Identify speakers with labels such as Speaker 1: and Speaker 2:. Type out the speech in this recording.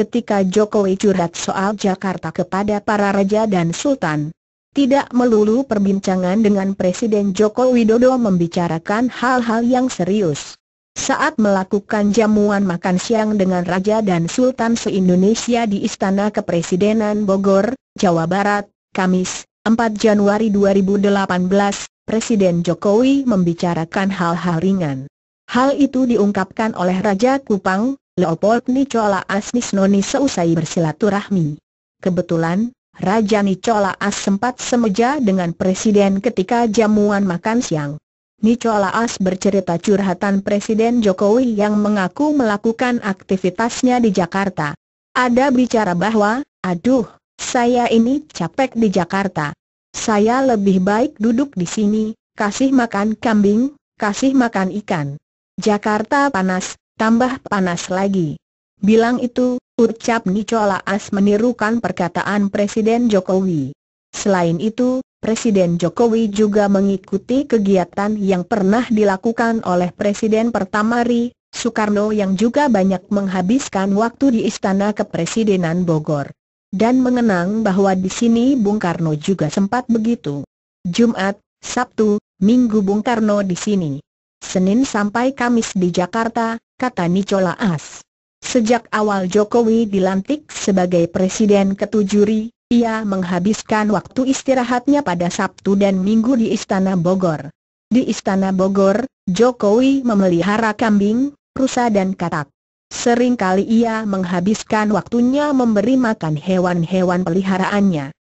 Speaker 1: ketika Jokowi curhat soal Jakarta kepada para raja dan sultan. Tidak melulu perbincangan dengan Presiden Joko Widodo membicarakan hal-hal yang serius. Saat melakukan jamuan makan siang dengan Raja dan Sultan se-Indonesia di Istana Kepresidenan Bogor, Jawa Barat, Kamis, 4 Januari 2018, Presiden Jokowi membicarakan hal-hal ringan. Hal itu diungkapkan oleh Raja Kupang, Leopold Nicola Asnisnoni seusai bersilaturahmi. Kebetulan, Raja Nicola As sempat semeja dengan Presiden ketika jamuan makan siang. Nicola As bercerita curhatan Presiden Jokowi yang mengaku melakukan aktivitasnya di Jakarta. Ada bicara bahwa, aduh, saya ini capek di Jakarta. Saya lebih baik duduk di sini, kasih makan kambing, kasih makan ikan. Jakarta panas, tambah panas lagi. Bilang itu, ucap Nicolaas menirukan perkataan Presiden Jokowi. Selain itu, Presiden Jokowi juga mengikuti kegiatan yang pernah dilakukan oleh Presiden pertama Ri, Soekarno yang juga banyak menghabiskan waktu di Istana Kepresidenan Bogor. Dan mengenang bahwa di sini Bung Karno juga sempat begitu. Jumat, Sabtu, Minggu Bung Karno di sini. Senin sampai Kamis di Jakarta, kata Nicola As. Sejak awal Jokowi dilantik sebagai Presiden ketujuh ia menghabiskan waktu istirahatnya pada Sabtu dan Minggu di Istana Bogor. Di Istana Bogor, Jokowi memelihara kambing, rusa dan katak. kali ia menghabiskan waktunya memberi makan hewan-hewan peliharaannya.